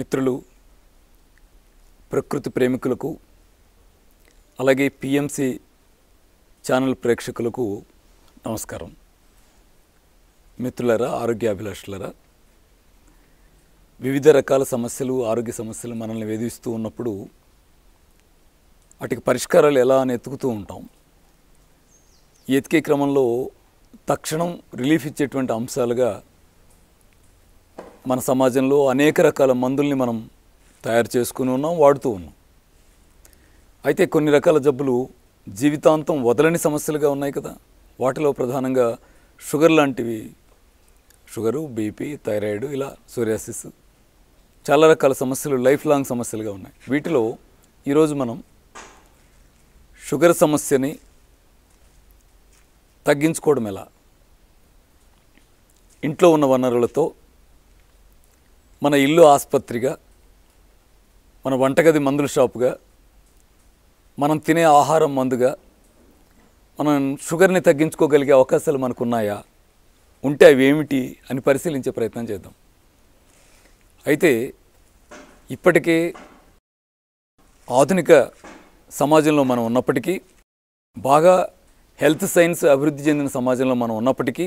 మిత్రులు ప్రకృతి ప్రేమికులకు అలాగే పిఎంసి ఛానల్ ప్రేక్షకులకు నమస్కారం మిత్రులరా ఆరోగ్యాభిలాషులరా వివిధ రకాల సమస్యలు ఆరోగ్య సమస్యలు మనల్ని వేధిస్తూ ఉన్నప్పుడు వాటికి పరిష్కారాలు ఎలా అని ఎతుకుతూ ఉంటాం ఎతికే క్రమంలో తక్షణం రిలీఫ్ ఇచ్చేటువంటి అంశాలుగా మన సమాజంలో అనేక రకాల మందుల్ని మనం తయారు చేసుకుని ఉన్నాం వాడుతూ ఉన్నాం అయితే కొన్ని రకాల జబ్బులు జీవితాంతం వదలని సమస్యలుగా ఉన్నాయి కదా వాటిలో ప్రధానంగా షుగర్ లాంటివి షుగరు బీపీ థైరాయిడ్ ఇలా సోరియాసిస్ చాలా రకాల సమస్యలు లైఫ్ లాంగ్ సమస్యలుగా ఉన్నాయి వీటిలో ఈరోజు మనం షుగర్ సమస్యని తగ్గించుకోవడం ఎలా ఇంట్లో ఉన్న వనరులతో మన ఇల్లు ఆసుపత్రిగా మన వంటగది మందుల షాపుగా మనం తినే ఆహారం మందుగా మనం షుగర్ని తగ్గించుకోగలిగే అవకాశాలు మనకున్నాయా ఉంటే అవి ఏమిటి అని పరిశీలించే ప్రయత్నం చేద్దాం అయితే ఇప్పటికే ఆధునిక సమాజంలో మనం ఉన్నప్పటికీ బాగా హెల్త్ సైన్స్ అభివృద్ధి చెందిన సమాజంలో మనం ఉన్నప్పటికీ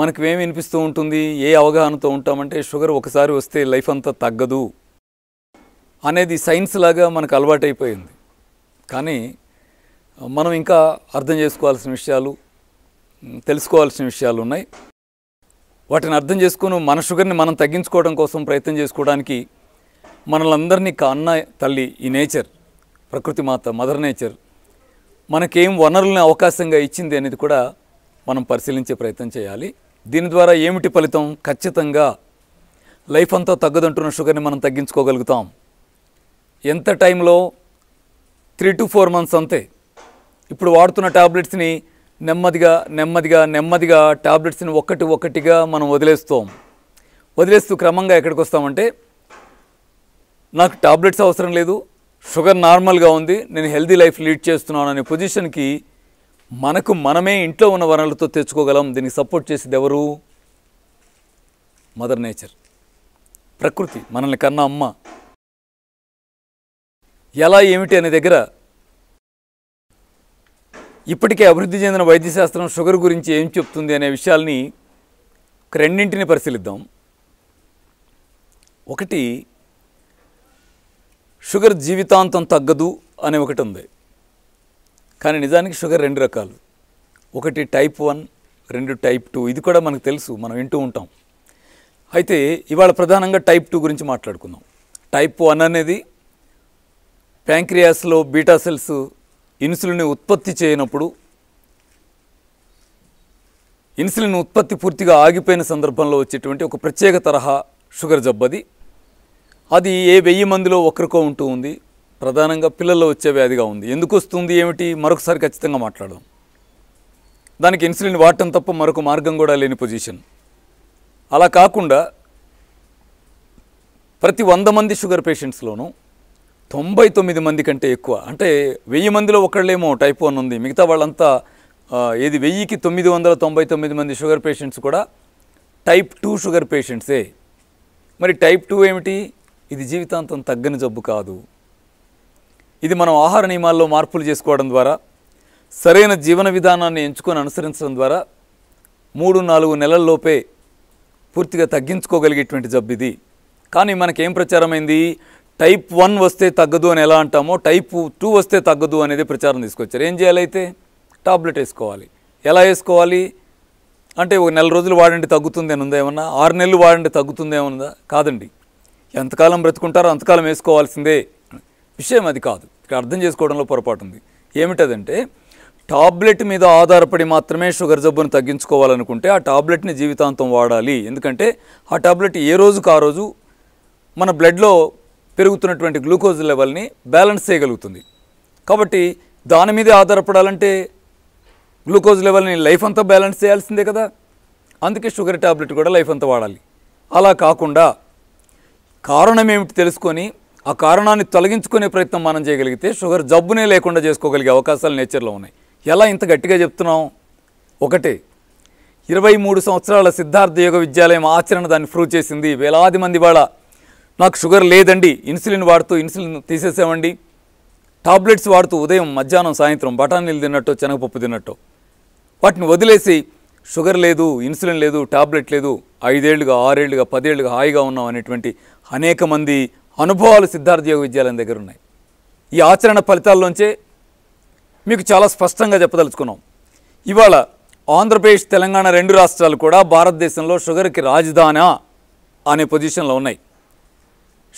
మనకు ఏమి వినిపిస్తూ ఉంటుంది ఏ అవగాహనతో ఉంటామంటే షుగర్ ఒకసారి వస్తే లైఫ్ అంతా తగ్గదు అనేది సైన్స్ లాగా మనకు అలవాటైపోయింది కానీ మనం ఇంకా అర్థం చేసుకోవాల్సిన విషయాలు తెలుసుకోవాల్సిన విషయాలు ఉన్నాయి వాటిని అర్థం చేసుకుని మన షుగర్ని మనం తగ్గించుకోవడం కోసం ప్రయత్నం చేసుకోవడానికి మనలందరినీ అన్న తల్లి ఈ నేచర్ ప్రకృతి మాత మదర్ నేచర్ మనకేం వనరులని అవకాశంగా ఇచ్చింది అనేది కూడా మనం పరిశీలించే ప్రయత్నం చేయాలి దీని ద్వారా ఏమిటి ఫలితం ఖచ్చితంగా లైఫ్ అంతా తగ్గదంటున్న షుగర్ని మనం తగ్గించుకోగలుగుతాం ఎంత టైంలో త్రీ టు ఫోర్ మంత్స్ అంతే ఇప్పుడు వాడుతున్న ట్యాబ్లెట్స్ని నెమ్మదిగా నెమ్మదిగా నెమ్మదిగా ట్యాబ్లెట్స్ని ఒకటి ఒకటిగా మనం వదిలేస్తాం వదిలేస్తూ క్రమంగా ఎక్కడికి వస్తామంటే నాకు టాబ్లెట్స్ అవసరం లేదు షుగర్ నార్మల్గా ఉంది నేను హెల్దీ లైఫ్ లీడ్ చేస్తున్నాను అనే పొజిషన్కి మనకు మనమే ఇంట్లో ఉన్న వనరులతో తెచ్చుకోగలం దీనికి సపోర్ట్ చేసేది ఎవరు మదర్ నేచర్ ప్రకృతి మనల్ని కన్న అమ్మ ఎలా ఏమిటి అనే దగ్గర ఇప్పటికే అభివృద్ధి చెందిన వైద్యశాస్త్రం షుగర్ గురించి ఏం చెప్తుంది అనే విషయాల్ని రెండింటిని పరిశీలిద్దాం ఒకటి షుగర్ జీవితాంతం తగ్గదు అనే ఒకటి ఉంది కానీ నిజానికి షుగర్ రెండు రకాలు ఒకటి టైప్ వన్ రెండు టైప్ టూ ఇది కూడా మనకు తెలుసు మనం వింటూ ఉంటాం అయితే ఇవాళ ప్రధానంగా టైప్ టూ గురించి మాట్లాడుకుందాం టైప్ వన్ అనేది ప్యాంక్రియాస్లో బీటా సెల్స్ ఇన్సులిన్ ఉత్పత్తి చేయనప్పుడు ఇన్సులిన్ ఉత్పత్తి పూర్తిగా ఆగిపోయిన సందర్భంలో వచ్చేటువంటి ఒక ప్రత్యేక తరహా షుగర్ జబ్బది అది ఏ వెయ్యి మందిలో ఒకరికో ఉంటూ ఉంది ప్రధానంగా పిల్లల్లో వచ్చే వ్యాధిగా ఉంది ఎందుకు వస్తుంది ఏమిటి మరొకసారి ఖచ్చితంగా మాట్లాడదాం దానికి ఇన్సులిన్ వాడటం తప్ప మరొక మార్గం కూడా లేని పొజిషన్ అలా కాకుండా ప్రతి వంద మంది షుగర్ పేషెంట్స్లోనూ తొంభై తొమ్మిది మంది కంటే ఎక్కువ అంటే వెయ్యి మందిలో ఒకళ్ళేమో టైప్ వన్ ఉంది మిగతా వాళ్ళంతా ఏది వెయ్యికి తొమ్మిది వందల తొంభై తొమ్మిది మంది షుగర్ పేషెంట్స్ కూడా టైప్ టూ షుగర్ పేషెంట్సే మరి టైప్ టూ ఏమిటి ఇది జీవితాంతం తగ్గని జబ్బు కాదు ఇది మనం ఆహార నియమాల్లో మార్పులు చేసుకోవడం ద్వారా సరైన జీవన విధానాన్ని ఎంచుకొని అనుసరించడం ద్వారా మూడు నాలుగు నెలల్లోపే పూర్తిగా తగ్గించుకోగలిగేటువంటి జబ్బు ఇది కానీ మనకేం ప్రచారమైంది టైప్ వన్ వస్తే తగ్గదు అని ఎలా అంటామో టైప్ టూ వస్తే తగ్గదు అనేది ప్రచారం తీసుకొచ్చారు ఏం చేయాలైతే టాబ్లెట్ వేసుకోవాలి ఎలా వేసుకోవాలి అంటే ఒక నెల రోజులు వాడండి తగ్గుతుంది అని ఉందా ఏమన్నా ఆరు నెలలు వాడండి తగ్గుతుంది ఏమన్నా కాదండి ఎంతకాలం బ్రతుకుంటారో అంతకాలం వేసుకోవాల్సిందే విషయం అది కాదు ఇక్కడ అర్థం చేసుకోవడంలో పొరపాటు ఉంది ఏమిటదంటే టాబ్లెట్ మీద ఆధారపడి మాత్రమే షుగర్ జబ్బును తగ్గించుకోవాలనుకుంటే ఆ టాబ్లెట్ని జీవితాంతం వాడాలి ఎందుకంటే ఆ టాబ్లెట్ ఏ రోజుకు ఆ రోజు మన బ్లడ్లో పెరుగుతున్నటువంటి గ్లూకోజ్ లెవెల్ని బ్యాలెన్స్ చేయగలుగుతుంది కాబట్టి దాని మీదే ఆధారపడాలంటే గ్లూకోజ్ లెవెల్ని లైఫ్ అంతా బ్యాలెన్స్ చేయాల్సిందే కదా అందుకే షుగర్ టాబ్లెట్ కూడా లైఫ్ అంతా వాడాలి అలా కాకుండా కారణం ఏమిటి తెలుసుకొని ఆ కారణాన్ని తొలగించుకునే ప్రయత్నం మనం చేయగలిగితే షుగర్ జబ్బునే లేకుండా చేసుకోగలిగే అవకాశాలు నేచర్లో ఉన్నాయి ఎలా ఇంత గట్టిగా చెప్తున్నాం ఒకటి ఇరవై మూడు సంవత్సరాల సిద్ధార్థ యోగ విద్యాలయం ఆచరణ దాన్ని ప్రూవ్ చేసింది వేలాది మంది వాళ్ళ నాకు షుగర్ లేదండి ఇన్సులిన్ వాడుతూ ఇన్సులిన్ తీసేసామండి టాబ్లెట్స్ వాడుతూ ఉదయం మధ్యాహ్నం సాయంత్రం బఠానీలు తిన్నట్టు శనగపప్పు తిన్నట్టు వాటిని వదిలేసి షుగర్ లేదు ఇన్సులిన్ లేదు టాబ్లెట్ లేదు ఐదేళ్లుగా ఆరేళ్లుగా పదేళ్లుగా హాయిగా ఉన్నాం అనేటువంటి అనేక మంది అనుభవాలు సిద్ధార్థ యోగ విద్యాలయం దగ్గర ఉన్నాయి ఈ ఆచరణ ఫలితాల్లోంచే మీకు చాలా స్పష్టంగా చెప్పదలుచుకున్నాం ఇవాళ ఆంధ్రప్రదేశ్ తెలంగాణ రెండు రాష్ట్రాలు కూడా భారతదేశంలో షుగర్కి రాజధానా అనే పొజిషన్లో ఉన్నాయి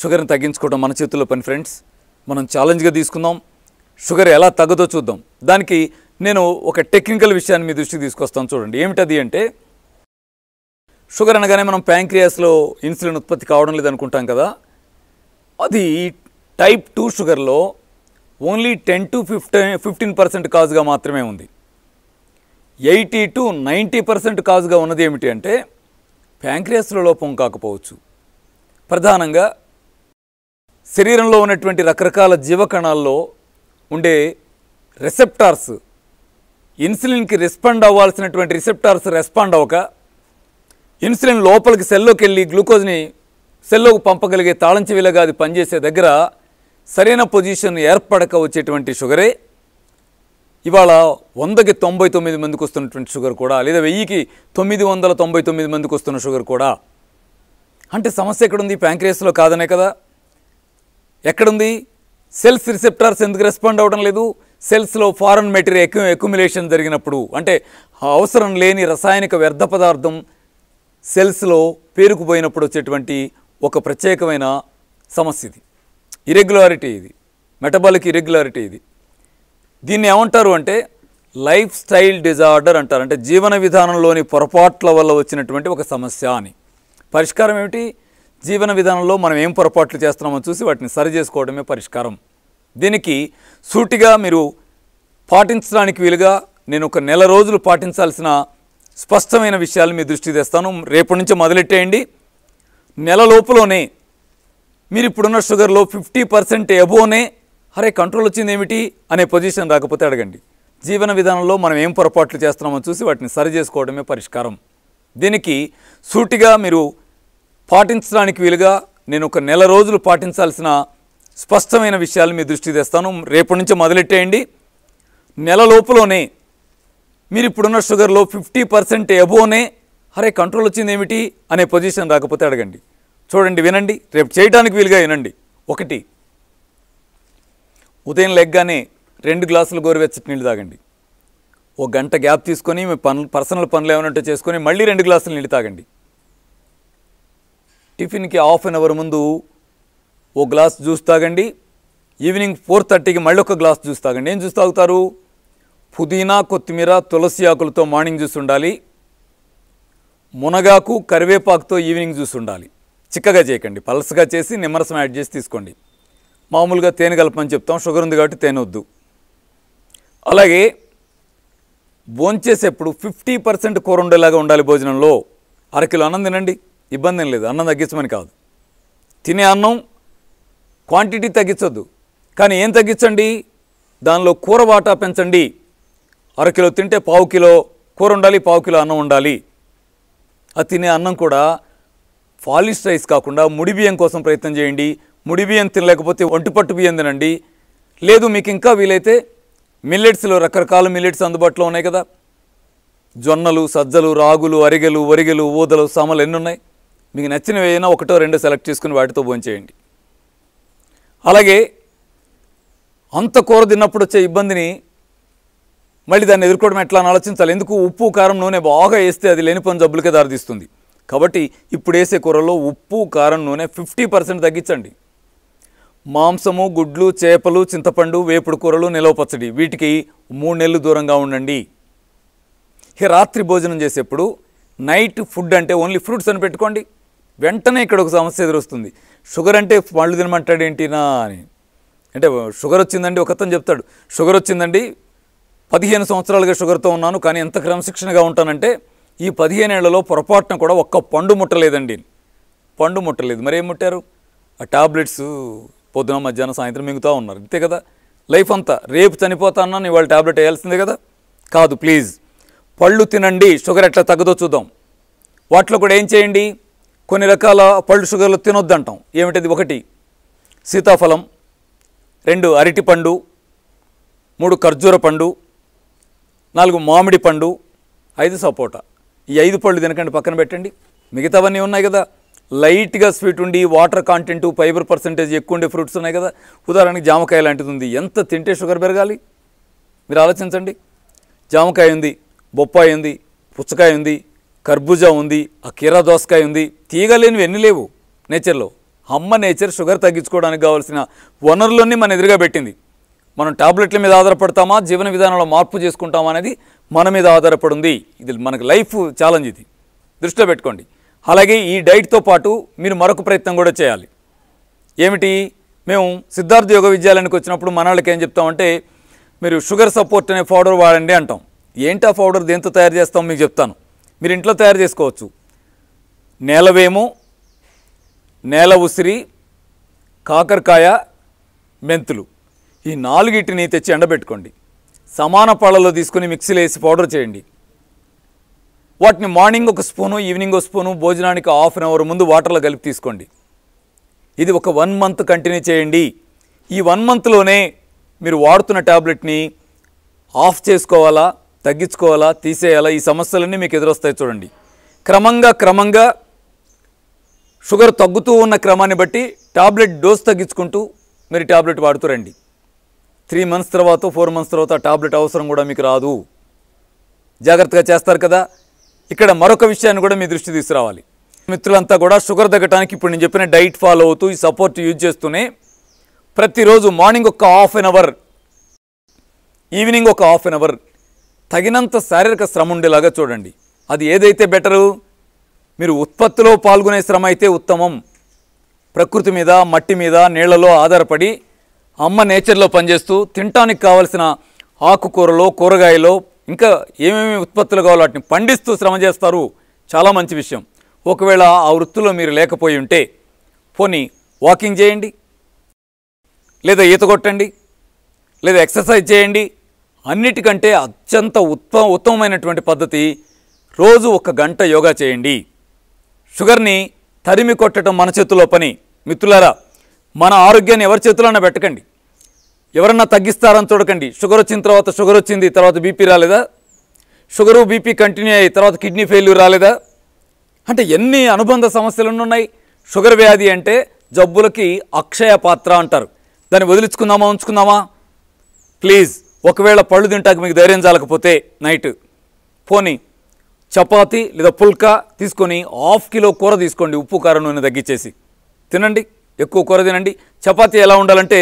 షుగర్ని తగ్గించుకోవడం మన చేతుల్లో పని ఫ్రెండ్స్ మనం ఛాలెంజ్గా తీసుకుందాం షుగర్ ఎలా తగ్గదో చూద్దాం దానికి నేను ఒక టెక్నికల్ విషయాన్ని మీ దృష్టికి తీసుకొస్తాను చూడండి ఏమిటది అంటే షుగర్ అనగానే మనం ప్యాంక్రియాస్లో ఇన్సులిన్ ఉత్పత్తి కావడం లేదనుకుంటాం కదా అది టైప్ టూ షుగర్లో only ten to fifteen fifteen percent కాజుగా మాత్రమే ఉంది ఎయిటీ టు నైంటీ పర్సెంట్ కాజుగా ఉన్నది ఏమిటి అంటే ప్యాంక్రియాస్లో లోపం కాకపోవచ్చు ప్రధానంగా శరీరంలో ఉన్నటువంటి రకరకాల జీవకణాల్లో ఉండే రిసెప్టార్స్ ఇన్సులిన్కి రెస్పాండ్ అవ్వాల్సినటువంటి రిసెప్టార్స్ రెస్పాండ్ అవ్వక ఇన్సులిన్ లోపలికి సెల్లోకి వెళ్ళి గ్లూకోజ్ని సెల్లోకి పంపగలిగే తాళంచి విలగా అది పనిచేసే దగ్గర సరైన పొజిషన్ ఏర్పడక వచ్చేటువంటి షుగరే ఇవాళ వందకి తొంభై తొమ్మిది మందికి వస్తున్నటువంటి షుగర్ కూడా లేదా వెయ్యికి తొమ్మిది వందల తొంభై తొమ్మిది మందికి వస్తున్న షుగర్ కూడా అంటే సమస్య ఎక్కడుంది ప్యాంక్రియస్లో కాదనే కదా ఎక్కడుంది సెల్స్ రిసెప్టార్స్ ఎందుకు రెస్పాండ్ అవ్వడం లేదు సెల్స్లో ఫారెన్ మెటీరియల్ ఎక్యు ఎక్యుమిలేషన్ జరిగినప్పుడు అంటే అవసరం లేని రసాయనిక వ్యర్థ పదార్థం సెల్స్లో పేరుకుపోయినప్పుడు వచ్చేటువంటి ఒక ప్రత్యేకమైన సమస్య ఇది ఇరెగ్యులారిటీ ఇది మెటబాలిక్ ఇరెగ్యులారిటీ ఇది దీన్ని ఏమంటారు అంటే లైఫ్ స్టైల్ డిజార్డర్ అంటారు అంటే జీవన విధానంలోని పొరపాట్ల వల్ల వచ్చినటువంటి ఒక సమస్య అని పరిష్కారం ఏమిటి జీవన విధానంలో మనం ఏం పొరపాట్లు చేస్తున్నామో చూసి వాటిని సరి చేసుకోవడమే పరిష్కారం దీనికి సూటిగా మీరు పాటించడానికి వీలుగా నేను ఒక నెల రోజులు పాటించాల్సిన స్పష్టమైన విషయాలు మీ దృష్టి తెస్తాను రేపటి నుంచి మొదలెట్టేయండి నెల లోపలోనే మీరు ఇప్పుడున్న షుగర్లో ఫిఫ్టీ పర్సెంట్ ఎబోనే అరే కంట్రోల్ వచ్చింది ఏమిటి అనే పొజిషన్ రాకపోతే అడగండి జీవన విధానంలో మనం ఏం పొరపాట్లు చేస్తున్నామో చూసి వాటిని సరి చేసుకోవడమే పరిష్కారం దీనికి సూటిగా మీరు పాటించడానికి వీలుగా నేను ఒక నెల రోజులు పాటించాల్సిన స్పష్టమైన విషయాలు మీ దృష్టి తెస్తాను రేపటి నుంచి మొదలెట్టేయండి నెల లోపులోనే మీరు ఇప్పుడున్న షుగర్లో ఫిఫ్టీ పర్సెంట్ ఎబోనే అరే కంట్రోల్ వచ్చింది ఏమిటి అనే పొజిషన్ రాకపోతే అడగండి చూడండి వినండి రేపు చేయడానికి వీలుగా వినండి ఒకటి ఉదయం లెగ్గానే రెండు గ్లాసులు గోరువెచ్చటి నీళ్ళు తాగండి ఓ గంట గ్యాప్ తీసుకొని మీ పనులు పర్సనల్ పనులు ఏమైనా చేసుకొని మళ్ళీ రెండు గ్లాసులు నీళ్ళు తాగండి టిఫిన్కి హాఫ్ అన్ అవర్ ముందు ఓ గ్లాస్ జ్యూస్ తాగండి ఈవినింగ్ ఫోర్ థర్టీకి మళ్ళీ ఒక గ్లాస్ జ్యూస్ తాగండి ఏం జ్యూస్ తాగుతారు పుదీనా కొత్తిమీర తులసి ఆకులతో మార్నింగ్ జ్యూస్ ఉండాలి మునగాకు కరివేపాకుతో ఈవినింగ్ జ్యూస్ ఉండాలి చిక్కగా చేయకండి పలసగా చేసి నిమ్మరసం యాడ్ చేసి తీసుకోండి మామూలుగా తేనె కలపమని చెప్తాం షుగర్ ఉంది కాబట్టి తేనె వద్దు అలాగే భోంచేసేప్పుడు ఫిఫ్టీ పర్సెంట్ కూర ఉండేలాగా ఉండాలి భోజనంలో అరకిలో అన్నం తినండి ఇబ్బంది ఏం లేదు అన్నం తగ్గించమని కాదు తినే అన్నం క్వాంటిటీ తగ్గించొద్దు కానీ ఏం తగ్గించండి దానిలో కూర వాటా పెంచండి అరకిలో తింటే పావు కిలో కూర ఉండాలి పావు కిలో అన్నం ఉండాలి ఆ తినే అన్నం కూడా పాలిష్ రైస్ కాకుండా ముడి బియ్యం కోసం ప్రయత్నం చేయండి ముడి బియ్యం తినలేకపోతే ఒంటిపట్టు బియ్యం తినండి లేదు మీకు ఇంకా వీలైతే మిల్లెట్స్లో రకరకాల మిల్లెట్స్ అందుబాటులో ఉన్నాయి కదా జొన్నలు సజ్జలు రాగులు అరిగెలు వరిగెలు ఊదలు సామలు ఎన్ని ఉన్నాయి మీకు నచ్చినవి అయినా ఒకటో రెండో సెలెక్ట్ చేసుకుని వాటితో భోంచేయండి అలాగే అంత కూర తిన్నప్పుడు వచ్చే ఇబ్బందిని మళ్ళీ దాన్ని ఎదుర్కోవడం ఎట్లా అని ఆలోచించాలి ఎందుకు ఉప్పు కారం నూనె బాగా వేస్తే అది లేని పని జబ్బులకే దారితీస్తుంది కాబట్టి ఇప్పుడు వేసే కూరల్లో ఉప్పు కారం నూనె ఫిఫ్టీ పర్సెంట్ తగ్గించండి మాంసము గుడ్లు చేపలు చింతపండు వేపుడు కూరలు నిలవ పచ్చడి వీటికి మూడు నెలలు దూరంగా ఉండండి ఇక రాత్రి భోజనం చేసేప్పుడు నైట్ ఫుడ్ అంటే ఓన్లీ ఫ్రూట్స్ అని పెట్టుకోండి వెంటనే ఇక్కడ ఒక సమస్య ఎదురొస్తుంది షుగర్ అంటే పళ్ళు తినమంటాడు ఏంటినా అని అంటే షుగర్ వచ్చిందండి ఒకతను చెప్తాడు షుగర్ వచ్చిందండి పదిహేను సంవత్సరాలుగా షుగర్తో ఉన్నాను కానీ ఎంత క్రమశిక్షణగా ఉంటానంటే ఈ పదిహేనేళ్లలో పొరపాటున కూడా ఒక్క పండు ముట్టలేదండి పండు ముట్టలేదు మరేం ముట్టారు ఆ టాబ్లెట్స్ పొద్దున మధ్యాహ్నం సాయంత్రం మింగుతూ ఉన్నారు అంతే కదా లైఫ్ అంతా రేపు చనిపోతానని ఇవాళ టాబ్లెట్ వేయాల్సిందే కదా కాదు ప్లీజ్ పళ్ళు తినండి షుగర్ ఎట్లా తగ్గదో చూద్దాం వాటిలో కూడా ఏం చేయండి కొన్ని రకాల పళ్ళు షుగర్లు తినొద్దంటాం ఏమిటది ఒకటి సీతాఫలం రెండు అరటిపండు మూడు ఖర్జూర పండు నాలుగు మామిడి పండు ఐదు సపోటా ఈ ఐదు పళ్ళు తినకండి పక్కన పెట్టండి మిగతావన్నీ ఉన్నాయి కదా లైట్గా స్వీట్ ఉండి వాటర్ కాంటెంట్ ఫైబర్ పర్సంటేజ్ ఎక్కువ ఉండే ఫ్రూట్స్ ఉన్నాయి కదా ఉదాహరణకి జామకాయ లాంటిది ఉంది ఎంత తింటే షుగర్ పెరగాలి మీరు ఆలోచించండి జామకాయ ఉంది బొప్పాయి ఉంది పుచ్చకాయ ఉంది కర్బూజా ఉంది ఆ కీరా దోసకాయ ఉంది తీగలేనివి ఎన్ని లేవు నేచర్లో అమ్మ నేచర్ షుగర్ తగ్గించుకోవడానికి కావాల్సిన వనరులన్నీ మన ఎదురుగా పెట్టింది మనం టాబ్లెట్ల మీద ఆధారపడతామా జీవన విధానంలో మార్పు చేసుకుంటామా అనేది మన మీద ఆధారపడింది ఇది మనకు లైఫ్ ఛాలెంజ్ ఇది దృష్టిలో పెట్టుకోండి అలాగే ఈ డైట్తో పాటు మీరు మరొక ప్రయత్నం కూడా చేయాలి ఏమిటి మేము సిద్ధార్థ యోగ విద్యాలయానికి వచ్చినప్పుడు వాళ్ళకి ఏం చెప్తామంటే మీరు షుగర్ సపోర్ట్ అనే పౌడర్ వాడండి అంటాం ఏంటి ఆ పౌడర్ దేంతో తయారు చేస్తాం మీకు చెప్తాను మీరు ఇంట్లో తయారు చేసుకోవచ్చు నేలవేము నేల ఉసిరి కాకరకాయ మెంతులు ఈ నాలుగిటిని తెచ్చి ఎండబెట్టుకోండి సమాన పళ్ళలో తీసుకుని మిక్సీలో వేసి పౌడర్ చేయండి వాటిని మార్నింగ్ ఒక స్పూను ఈవినింగ్ ఒక స్పూను భోజనానికి హాఫ్ అన్ అవర్ ముందు వాటర్లో కలిపి తీసుకోండి ఇది ఒక వన్ మంత్ కంటిన్యూ చేయండి ఈ వన్ మంత్లోనే మీరు వాడుతున్న ట్యాబ్లెట్ని ఆఫ్ చేసుకోవాలా తగ్గించుకోవాలా తీసేయాలా ఈ సమస్యలన్నీ మీకు ఎదురొస్తాయి చూడండి క్రమంగా క్రమంగా షుగర్ తగ్గుతూ ఉన్న క్రమాన్ని బట్టి టాబ్లెట్ డోస్ తగ్గించుకుంటూ మీరు టాబ్లెట్ వాడుతూ రండి త్రీ మంత్స్ తర్వాత ఫోర్ మంత్స్ తర్వాత టాబ్లెట్ అవసరం కూడా మీకు రాదు జాగ్రత్తగా చేస్తారు కదా ఇక్కడ మరొక విషయాన్ని కూడా మీ దృష్టి తీసుకురావాలి మిత్రులంతా కూడా షుగర్ తగ్గడానికి ఇప్పుడు నేను చెప్పిన డైట్ ఫాలో అవుతూ ఈ సపోర్ట్ యూజ్ చేస్తూనే ప్రతిరోజు మార్నింగ్ ఒక హాఫ్ అన్ అవర్ ఈవినింగ్ ఒక హాఫ్ అన్ అవర్ తగినంత శారీరక శ్రమ ఉండేలాగా చూడండి అది ఏదైతే బెటరు మీరు ఉత్పత్తిలో పాల్గొనే శ్రమ అయితే ఉత్తమం ప్రకృతి మీద మట్టి మీద నీళ్లలో ఆధారపడి అమ్మ నేచర్లో పనిచేస్తూ తినటానికి కావలసిన ఆకుకూరలో కూరగాయలు ఇంకా ఏమేమి ఉత్పత్తులు కావాలో వాటిని పండిస్తూ శ్రమ చేస్తారు చాలా మంచి విషయం ఒకవేళ ఆ వృత్తిలో మీరు లేకపోయి ఉంటే పోనీ వాకింగ్ చేయండి లేదా ఈత కొట్టండి లేదా ఎక్సర్సైజ్ చేయండి అన్నిటికంటే అత్యంత ఉత్తమ ఉత్తమమైనటువంటి పద్ధతి రోజు ఒక గంట యోగా చేయండి షుగర్ని తరిమి కొట్టడం మన చేతిలో పని మిత్రులారా మన ఆరోగ్యాన్ని ఎవరి చేతిలోనే పెట్టకండి ఎవరన్నా తగ్గిస్తారని చూడకండి షుగర్ వచ్చిన తర్వాత షుగర్ వచ్చింది తర్వాత బీపీ రాలేదా షుగరు బీపీ కంటిన్యూ అయ్యి తర్వాత కిడ్నీ ఫెయిల్యూర్ రాలేదా అంటే ఎన్ని అనుబంధ సమస్యలు ఉన్నాయి షుగర్ వ్యాధి అంటే జబ్బులకి అక్షయ పాత్ర అంటారు దాన్ని వదిలించుకుందామా ఉంచుకుందామా ప్లీజ్ ఒకవేళ పళ్ళు తింటాక మీకు ధైర్యం చాలకపోతే నైట్ పోనీ చపాతి లేదా పుల్కా తీసుకొని హాఫ్ కిలో కూర తీసుకోండి ఉప్పు కారం నూనె తగ్గించేసి తినండి ఎక్కువ కూర తినండి చపాతీ ఎలా ఉండాలంటే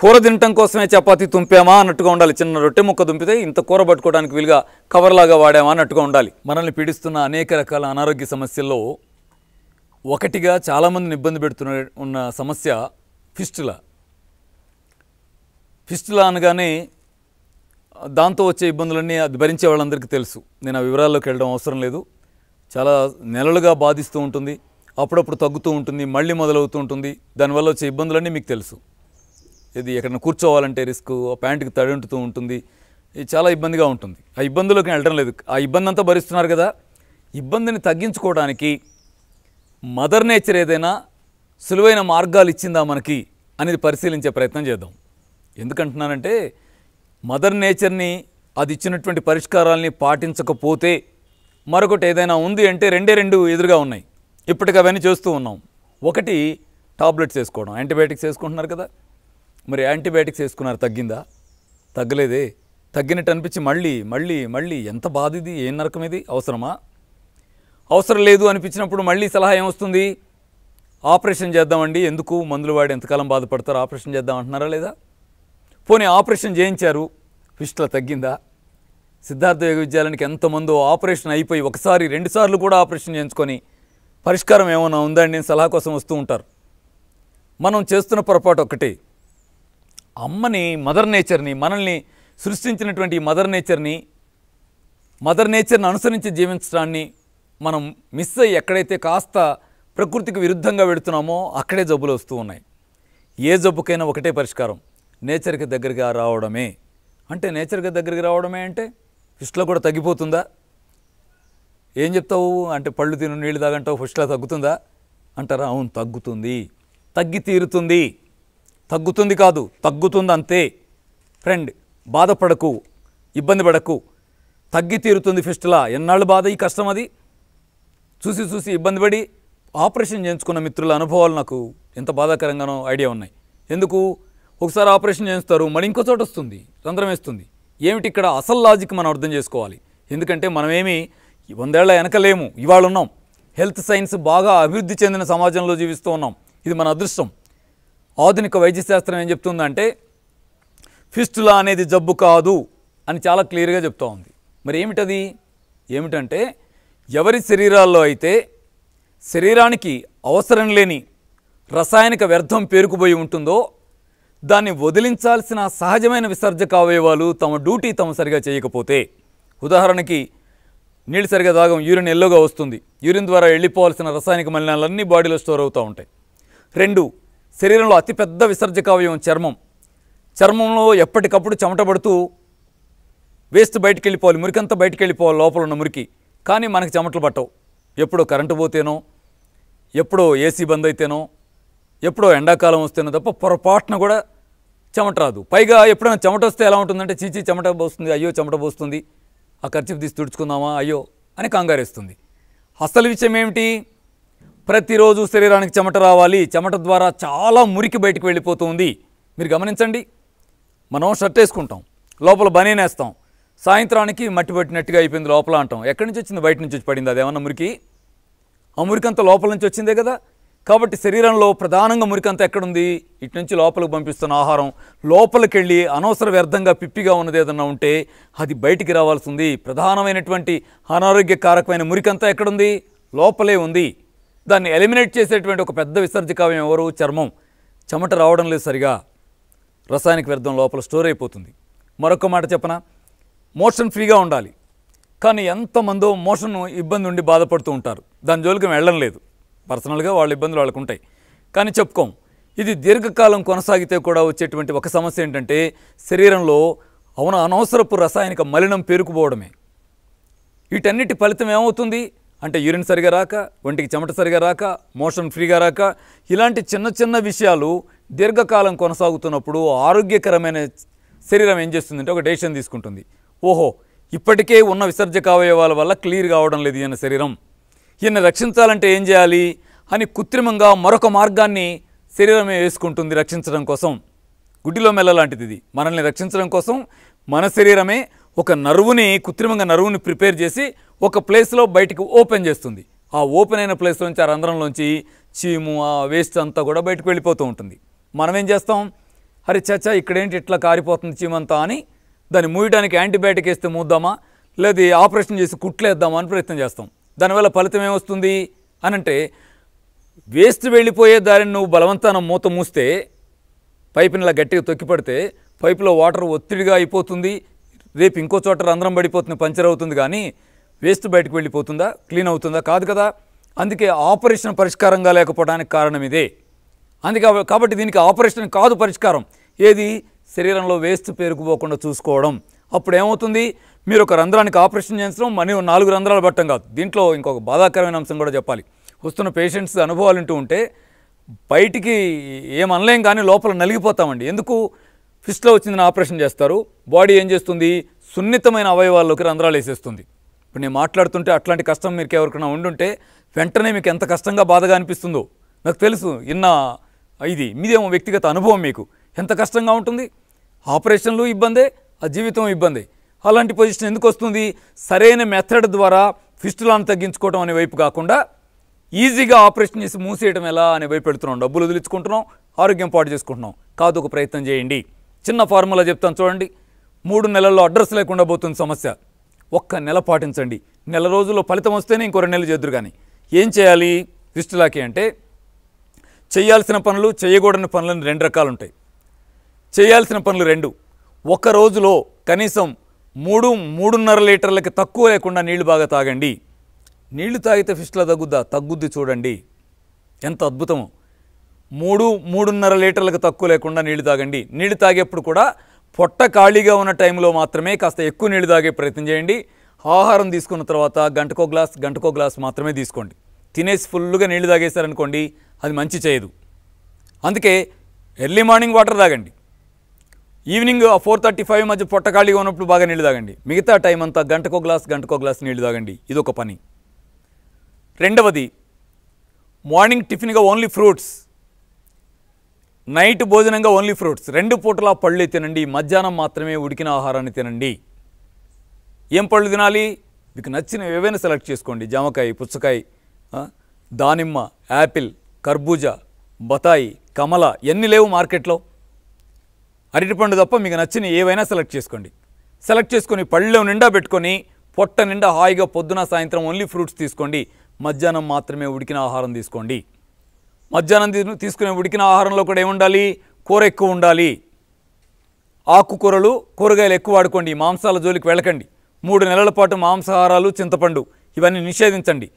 కూర తినటం కోసమే చపాతీ తుంపామా అన్నట్టుగా ఉండాలి చిన్న రొట్టె ముక్క తుంపితే ఇంత కూర పట్టుకోవడానికి వీలుగా కవర్లాగా వాడామా అన్నట్టుగా ఉండాలి మనల్ని పీడిస్తున్న అనేక రకాల అనారోగ్య సమస్యల్లో ఒకటిగా చాలామందిని ఇబ్బంది పెడుతున్న ఉన్న సమస్య ఫిస్టుల ఫిస్టుల అనగానే దాంతో వచ్చే ఇబ్బందులన్నీ అది భరించే వాళ్ళందరికీ తెలుసు నేను ఆ వివరాల్లోకి వెళ్ళడం అవసరం లేదు చాలా నెలలుగా బాధిస్తూ ఉంటుంది అప్పుడప్పుడు తగ్గుతూ ఉంటుంది మళ్ళీ మొదలవుతూ ఉంటుంది దానివల్ల వచ్చే ఇబ్బందులన్నీ మీకు తెలుసు ఇది ఎక్కడైనా కూర్చోవాలంటే రిస్క్ ప్యాంటుకి తడింటుతూ ఉంటుంది ఇది చాలా ఇబ్బందిగా ఉంటుంది ఆ ఇబ్బందులోకి వెళ్ళడం లేదు ఆ ఇబ్బంది అంతా భరిస్తున్నారు కదా ఇబ్బందిని తగ్గించుకోవడానికి మదర్ నేచర్ ఏదైనా సులువైన మార్గాలు ఇచ్చిందా మనకి అనేది పరిశీలించే ప్రయత్నం చేద్దాం ఎందుకంటున్నానంటే మదర్ నేచర్ని అది ఇచ్చినటువంటి పరిష్కారాలని పాటించకపోతే మరొకటి ఏదైనా ఉంది అంటే రెండే రెండు ఎదురుగా ఉన్నాయి అవన్నీ చేస్తూ ఉన్నాం ఒకటి టాబ్లెట్స్ వేసుకోవడం యాంటీబయాటిక్స్ వేసుకుంటున్నారు కదా మరి యాంటీబయాటిక్స్ వేసుకున్నారు తగ్గిందా తగ్గలేదే తగ్గినట్టు అనిపించి మళ్ళీ మళ్ళీ మళ్ళీ ఎంత బాధ ఇది ఏం నరకం ఇది అవసరమా అవసరం లేదు అనిపించినప్పుడు మళ్ళీ సలహా ఏమొస్తుంది ఆపరేషన్ చేద్దామండి ఎందుకు మందులు వాడి ఎంతకాలం బాధపడతారు ఆపరేషన్ చేద్దాం అంటున్నారా లేదా పోనీ ఆపరేషన్ చేయించారు ఫిస్టుల తగ్గిందా సిద్ధార్థ యోగ విద్యాలయానికి ఎంతమందో ఆపరేషన్ అయిపోయి ఒకసారి రెండుసార్లు కూడా ఆపరేషన్ చేయించుకొని పరిష్కారం ఏమైనా ఉందా అని నేను సలహా కోసం వస్తూ ఉంటారు మనం చేస్తున్న పొరపాటు ఒకటి అమ్మని మదర్ నేచర్ని మనల్ని సృష్టించినటువంటి మదర్ నేచర్ని మదర్ నేచర్ని అనుసరించి జీవించడాన్ని మనం మిస్ అయ్యి ఎక్కడైతే కాస్త ప్రకృతికి విరుద్ధంగా పెడుతున్నామో అక్కడే జబ్బులు వస్తూ ఉన్నాయి ఏ జబ్బుకైనా ఒకటే పరిష్కారం నేచర్కి దగ్గరగా రావడమే అంటే నేచర్కి దగ్గరికి రావడమే అంటే ఫిష్లో కూడా తగ్గిపోతుందా ఏం చెప్తావు అంటే పళ్ళు తిను నీళ్ళు తాగంటావు ఫస్ట్లో తగ్గుతుందా అంటారా అవును తగ్గుతుంది తగ్గి తీరుతుంది తగ్గుతుంది కాదు తగ్గుతుంది అంతే ఫ్రెండ్ బాధపడకు ఇబ్బంది పడకు తగ్గి తీరుతుంది ఫిస్టులా ఎన్నాళ్ళు బాధ ఈ కష్టం అది చూసి చూసి ఇబ్బంది పడి ఆపరేషన్ చేయించుకున్న మిత్రుల అనుభవాలు నాకు ఎంత బాధాకరంగానో ఐడియా ఉన్నాయి ఎందుకు ఒకసారి ఆపరేషన్ చేయిస్తారు మరి ఇంకో చోట వస్తుంది రంధ్రం వేస్తుంది ఏమిటి ఇక్కడ అసలు లాజిక్ మనం అర్థం చేసుకోవాలి ఎందుకంటే మనమేమి వందేళ్ల వెనకలేము ఇవాళ ఉన్నాం హెల్త్ సైన్స్ బాగా అభివృద్ధి చెందిన సమాజంలో జీవిస్తూ ఉన్నాం ఇది మన అదృష్టం ఆధునిక వైద్యశాస్త్రం ఏం చెప్తుందంటే ఫిస్టులా అనేది జబ్బు కాదు అని చాలా క్లియర్గా చెప్తూ ఉంది మరి ఏమిటది ఏమిటంటే ఎవరి శరీరాల్లో అయితే శరీరానికి అవసరం లేని రసాయనిక వ్యర్థం పేరుకుపోయి ఉంటుందో దాన్ని వదిలించాల్సిన సహజమైన విసర్జక అవయవాలు తమ డ్యూటీ తమ సరిగా చేయకపోతే ఉదాహరణకి నీళ్ళు సరిగా తాగం యూరిన్ ఎల్లోగా వస్తుంది యూరిన్ ద్వారా వెళ్ళిపోవాల్సిన రసాయనిక మలినాలన్నీ బాడీలో స్టోర్ అవుతూ ఉంటాయి రెండు శరీరంలో అతిపెద్ద విసర్జకావయం చర్మం చర్మంలో ఎప్పటికప్పుడు చెమట పడుతూ వేస్ట్ బయటికి వెళ్ళిపోవాలి మురికంతా బయటికి వెళ్ళిపోవాలి లోపల ఉన్న మురికి కానీ మనకి చెమటలు పట్టవు ఎప్పుడో కరెంటు పోతేనో ఎప్పుడో ఏసీ బంద్ అయితేనో ఎప్పుడో ఎండాకాలం వస్తేనో తప్ప పొరపాటున కూడా చెమట రాదు పైగా ఎప్పుడైనా చెమట వస్తే ఎలా ఉంటుందంటే చీచీ చెమట పోస్తుంది అయ్యో చెమట పోస్తుంది ఆ ఖర్చు తీసి తుడుచుకుందామా అయ్యో అని కంగారేస్తుంది అసలు విషయం ఏమిటి ప్రతిరోజు శరీరానికి చెమట రావాలి చెమట ద్వారా చాలా మురికి బయటకు వెళ్ళిపోతుంది మీరు గమనించండి మనం షర్ట్ వేసుకుంటాం లోపల బనేనేస్తాం సాయంత్రానికి మట్టి పట్టినట్టుగా అయిపోయింది లోపల అంటాం ఎక్కడి నుంచి వచ్చింది బయట నుంచి వచ్చి పడింది అదేమన్నా మురికి ఆ మురికి అంత లోపల నుంచి వచ్చిందే కదా కాబట్టి శరీరంలో ప్రధానంగా మురికంతా ఎక్కడుంది ఇటు నుంచి లోపలికి పంపిస్తున్న ఆహారం లోపలికి వెళ్ళి అనవసర వ్యర్థంగా పిప్పిగా ఉన్నది ఏదన్నా ఉంటే అది బయటికి రావాల్సింది ప్రధానమైనటువంటి అనారోగ్యకారకమైన మురికంతా ఎక్కడుంది లోపలే ఉంది దాన్ని ఎలిమినేట్ చేసేటువంటి ఒక పెద్ద విసర్జకావ్యం ఎవరు చర్మం చెమట రావడం లేదు సరిగా రసాయనిక వ్యర్థం లోపల స్టోర్ అయిపోతుంది మరొక మాట చెప్పన మోషన్ ఫ్రీగా ఉండాలి కానీ ఎంతమందో మోషన్ ఇబ్బంది ఉండి బాధపడుతూ ఉంటారు దాని జోలికి వెళ్ళడం లేదు పర్సనల్గా వాళ్ళ ఇబ్బందులు వాళ్ళకు ఉంటాయి కానీ చెప్పుకోం ఇది దీర్ఘకాలం కొనసాగితే కూడా వచ్చేటువంటి ఒక సమస్య ఏంటంటే శరీరంలో అవున అనవసరపు రసాయనిక మలినం పేరుకుపోవడమే వీటన్నిటి ఫలితం ఏమవుతుంది అంటే యూరిన్ సరిగా రాక ఒంటికి చెమట సరిగా రాక మోషన్ ఫ్రీగా రాక ఇలాంటి చిన్న చిన్న విషయాలు దీర్ఘకాలం కొనసాగుతున్నప్పుడు ఆరోగ్యకరమైన శరీరం ఏం చేస్తుందంటే ఒక డెసిషన్ తీసుకుంటుంది ఓహో ఇప్పటికే ఉన్న విసర్జక అవయవాల వల్ల క్లియర్ కావడం లేదు ఈయన శరీరం ఈయన రక్షించాలంటే ఏం చేయాలి అని కృత్రిమంగా మరొక మార్గాన్ని శరీరమే వేసుకుంటుంది రక్షించడం కోసం గుడ్డిలో మెల్ల లాంటిది ఇది మనల్ని రక్షించడం కోసం మన శరీరమే ఒక నరువుని కృత్రిమంగా నరువుని ప్రిపేర్ చేసి ఒక ప్లేస్లో బయటకు ఓపెన్ చేస్తుంది ఆ ఓపెన్ అయిన ప్లేస్లోంచి ఆ రంధ్రంలోంచి చీము ఆ వేస్ట్ అంతా కూడా బయటకు వెళ్ళిపోతూ ఉంటుంది మనం ఏం చేస్తాం అరే చచ్చా ఇక్కడేంటి ఇట్లా కారిపోతుంది చీమంతా అని దాన్ని మూయడానికి యాంటీబయాటిక్ వేస్తే మూద్దామా లేదా ఆపరేషన్ చేసి కుట్లేద్దామా అని ప్రయత్నం చేస్తాం దానివల్ల ఫలితం ఏమొస్తుంది అని అంటే వేస్ట్ వెళ్ళిపోయే దారిని నువ్వు బలవంతాన మూత మూస్తే పైపుని ఇలా గట్టిగా తొక్కిపడితే పైపులో వాటర్ ఒత్తిడిగా అయిపోతుంది రేపు ఇంకో చోట రంధ్రం పడిపోతుంది పంచర్ అవుతుంది కానీ వేస్ట్ బయటకు వెళ్ళిపోతుందా క్లీన్ అవుతుందా కాదు కదా అందుకే ఆపరేషన్ పరిష్కారంగా లేకపోవడానికి కారణం ఇదే అందుకే కాబట్టి దీనికి ఆపరేషన్ కాదు పరిష్కారం ఏది శరీరంలో వేస్ట్ పేరుకుపోకుండా చూసుకోవడం అప్పుడు ఏమవుతుంది మీరు ఒక రంధ్రానికి ఆపరేషన్ చేయించడం మనీ నాలుగు రంధ్రాలు పట్టడం కాదు దీంట్లో ఇంకొక బాధాకరమైన అంశం కూడా చెప్పాలి వస్తున్న పేషెంట్స్ అనుభవాలు వింటూ ఉంటే బయటికి ఏమనలేం కానీ లోపల నలిగిపోతామండి ఎందుకు ఫిస్ట్లో వచ్చిందని ఆపరేషన్ చేస్తారు బాడీ ఏం చేస్తుంది సున్నితమైన అవయవాల్లోకి రంధ్రాలు వేసేస్తుంది ఇప్పుడు నేను మాట్లాడుతుంటే అట్లాంటి కష్టం మీకు ఎవరికైనా ఉండుంటే వెంటనే మీకు ఎంత కష్టంగా బాధగా అనిపిస్తుందో నాకు తెలుసు ఇన్న ఇది మీదేమో వ్యక్తిగత అనుభవం మీకు ఎంత కష్టంగా ఉంటుంది ఆపరేషన్లు ఇబ్బందే ఆ జీవితం ఇబ్బంది అలాంటి పొజిషన్ ఎందుకు వస్తుంది సరైన మెథడ్ ద్వారా ఫిస్టులాను తగ్గించుకోవడం అనే వైపు కాకుండా ఈజీగా ఆపరేషన్ చేసి మూసేయడం ఎలా అనే వైపు పెడుతున్నాం డబ్బులు వదిలించుకుంటున్నాం ఆరోగ్యం పాటు చేసుకుంటున్నాం కాదు ఒక ప్రయత్నం చేయండి చిన్న ఫార్ములా చెప్తాను చూడండి మూడు నెలల్లో అడ్రస్ లేకుండా పోతుంది సమస్య ఒక్క నెల పాటించండి నెల రోజుల్లో ఫలితం వస్తేనే ఇంకో రెండు నెలలు చేద్దరు కానీ ఏం చేయాలి ఫిస్టులాకి అంటే చేయాల్సిన పనులు చేయకూడని పనులను రెండు రకాలు ఉంటాయి చేయాల్సిన పనులు రెండు ఒక రోజులో కనీసం మూడు మూడున్నర లీటర్లకి తక్కువ లేకుండా నీళ్లు బాగా తాగండి నీళ్లు తాగితే ఫిష్లా తగ్గుద్దా తగ్గుద్ది చూడండి ఎంత అద్భుతము మూడు మూడున్నర లీటర్లకు తక్కువ లేకుండా నీళ్లు తాగండి నీళ్లు తాగేప్పుడు కూడా పొట్ట ఖాళీగా ఉన్న టైంలో మాత్రమే కాస్త ఎక్కువ నీళ్లు తాగే ప్రయత్నం చేయండి ఆహారం తీసుకున్న తర్వాత గంటకో గ్లాస్ గంటకో గ్లాస్ మాత్రమే తీసుకోండి తినేసి ఫుల్గా నీళ్లు తాగేశారనుకోండి అది మంచి చేయదు అందుకే ఎర్లీ మార్నింగ్ వాటర్ తాగండి ఈవినింగ్ ఫోర్ థర్టీ ఫైవ్ మధ్య పొట్టకాళిగా ఉన్నప్పుడు బాగా నీళ్ళు తాగండి మిగతా టైం అంతా గంటకో గ్లాస్ గంటకో గ్లాస్ నీళ్ళు తాగండి ఇది ఒక పని రెండవది మార్నింగ్ టిఫిన్గా ఓన్లీ ఫ్రూట్స్ నైట్ భోజనంగా ఓన్లీ ఫ్రూట్స్ రెండు పూటలా పళ్ళు తినండి మధ్యాహ్నం మాత్రమే ఉడికిన ఆహారాన్ని తినండి ఏం పళ్ళు తినాలి మీకు నచ్చిన ఏవైనా సెలెక్ట్ చేసుకోండి జామకాయ పుచ్చకాయ దానిమ్మ యాపిల్ కర్బూజా బతాయి కమల ఎన్ని లేవు మార్కెట్లో అరటిపండు తప్ప మీకు నచ్చిన ఏవైనా సెలెక్ట్ చేసుకోండి సెలెక్ట్ చేసుకొని పళ్ళెం నిండా పెట్టుకొని పొట్ట నిండా హాయిగా పొద్దున సాయంత్రం ఓన్లీ ఫ్రూట్స్ తీసుకోండి మధ్యాహ్నం మాత్రమే ఉడికిన ఆహారం తీసుకోండి మధ్యాహ్నం తీసుకునే ఉడికిన ఆహారంలో కూడా ఏముండాలి కూర ఎక్కువ ఉండాలి ఆకుకూరలు కూరగాయలు ఎక్కువ వాడుకోండి మాంసాల జోలికి వెళ్ళకండి మూడు నెలల పాటు మాంసాహారాలు చింతపండు ఇవన్నీ నిషేధించండి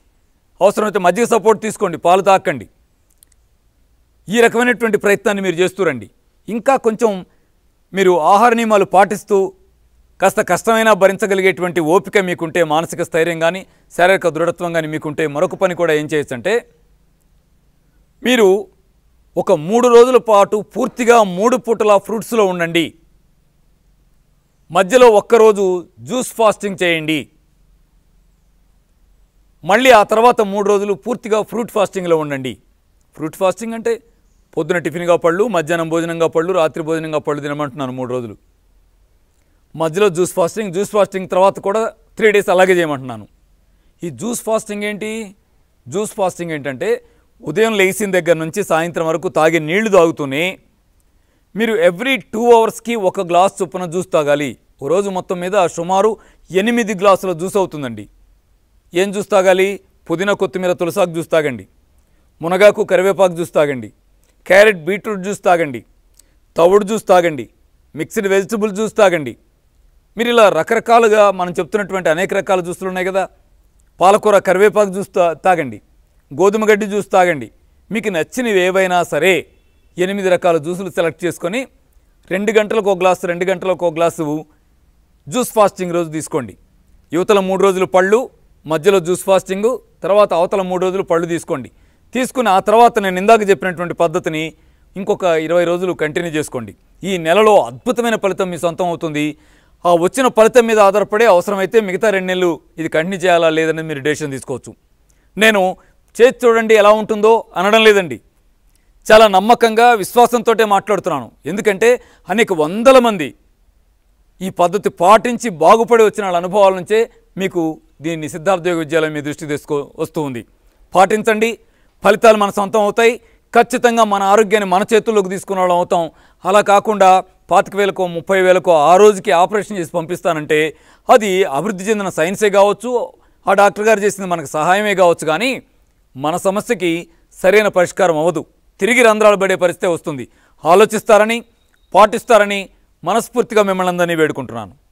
అవసరమైతే మజ్జిగ సపోర్ట్ తీసుకోండి పాలు తాకండి ఈ రకమైనటువంటి ప్రయత్నాన్ని మీరు చేస్తూ రండి ఇంకా కొంచెం మీరు ఆహార నియమాలు పాటిస్తూ కాస్త కష్టమైనా భరించగలిగేటువంటి ఓపిక మీకుంటే మానసిక స్థైర్యం కానీ శారీరక దృఢత్వం కానీ మీకుంటే మరొక పని కూడా ఏం చేయొచ్చంటే మీరు ఒక మూడు రోజుల పాటు పూర్తిగా మూడు పూటల ఫ్రూట్స్లో ఉండండి మధ్యలో ఒక్కరోజు జ్యూస్ ఫాస్టింగ్ చేయండి మళ్ళీ ఆ తర్వాత మూడు రోజులు పూర్తిగా ఫ్రూట్ ఫాస్టింగ్లో ఉండండి ఫ్రూట్ ఫాస్టింగ్ అంటే పొద్దున టిఫిన్గా పళ్ళు మధ్యాహ్నం భోజనంగా పళ్ళు రాత్రి భోజనంగా పళ్ళు తినమంటున్నాను మూడు రోజులు మధ్యలో జ్యూస్ ఫాస్టింగ్ జ్యూస్ ఫాస్టింగ్ తర్వాత కూడా త్రీ డేస్ అలాగే చేయమంటున్నాను ఈ జ్యూస్ ఫాస్టింగ్ ఏంటి జ్యూస్ ఫాస్టింగ్ ఏంటంటే ఉదయం లేచిన దగ్గర నుంచి సాయంత్రం వరకు తాగే నీళ్లు తాగుతూనే మీరు ఎవ్రీ టూ అవర్స్కి ఒక గ్లాస్ చొప్పున జ్యూస్ తాగాలి ఓ రోజు మొత్తం మీద సుమారు ఎనిమిది గ్లాసుల జ్యూస్ అవుతుందండి ఏం జ్యూస్ తాగాలి పుదీనా కొత్తిమీర తులసాకు జ్యూస్ తాగండి మునగాకు కరివేపాకు జ్యూస్ తాగండి క్యారెట్ బీట్రూట్ జ్యూస్ తాగండి తవుడు జ్యూస్ తాగండి మిక్స్డ్ వెజిటబుల్ జ్యూస్ తాగండి మీరు ఇలా రకరకాలుగా మనం చెప్తున్నటువంటి అనేక రకాల జ్యూసులు ఉన్నాయి కదా పాలకూర కరివేపాకు జ్యూస్ తాగండి గోధుమ గడ్డి జ్యూస్ తాగండి మీకు నచ్చినవి ఏవైనా సరే ఎనిమిది రకాల జ్యూసులు సెలెక్ట్ చేసుకొని రెండు గంటలకు ఒక గ్లాసు రెండు గంటలకు ఒక గ్లాసు జ్యూస్ ఫాస్టింగ్ రోజు తీసుకోండి యువతల మూడు రోజులు పళ్ళు మధ్యలో జ్యూస్ ఫాస్టింగు తర్వాత అవతల మూడు రోజులు పళ్ళు తీసుకోండి తీసుకుని ఆ తర్వాత నేను ఇందాక చెప్పినటువంటి పద్ధతిని ఇంకొక ఇరవై రోజులు కంటిన్యూ చేసుకోండి ఈ నెలలో అద్భుతమైన ఫలితం మీ సొంతం అవుతుంది ఆ వచ్చిన ఫలితం మీద ఆధారపడే అవసరమైతే మిగతా రెండు నెలలు ఇది కంటిన్యూ చేయాలా లేదని మీరు డెసిషన్ తీసుకోవచ్చు నేను చేతి చూడండి ఎలా ఉంటుందో అనడం లేదండి చాలా నమ్మకంగా విశ్వాసంతో మాట్లాడుతున్నాను ఎందుకంటే అనేక వందల మంది ఈ పద్ధతి పాటించి బాగుపడి వచ్చిన వాళ్ళ అనుభవాల నుంచే మీకు దీన్ని సిద్ధార్థ యోగ విద్యాలయం మీ దృష్టి తీసుకో వస్తూ ఉంది పాటించండి ఫలితాలు మన సొంతం అవుతాయి ఖచ్చితంగా మన ఆరోగ్యాన్ని మన చేతుల్లోకి తీసుకున్న అవుతాం అలా కాకుండా పాతిక వేలకో ముప్పై వేలకో ఆ రోజుకి ఆపరేషన్ చేసి పంపిస్తానంటే అది అభివృద్ధి చెందిన సైన్సే కావచ్చు ఆ డాక్టర్ గారు చేసింది మనకు సహాయమే కావచ్చు కానీ మన సమస్యకి సరైన పరిష్కారం అవ్వదు తిరిగి రంధ్రాలు పడే పరిస్థితి వస్తుంది ఆలోచిస్తారని పాటిస్తారని మనస్ఫూర్తిగా మిమ్మల్ని అందరినీ వేడుకుంటున్నాను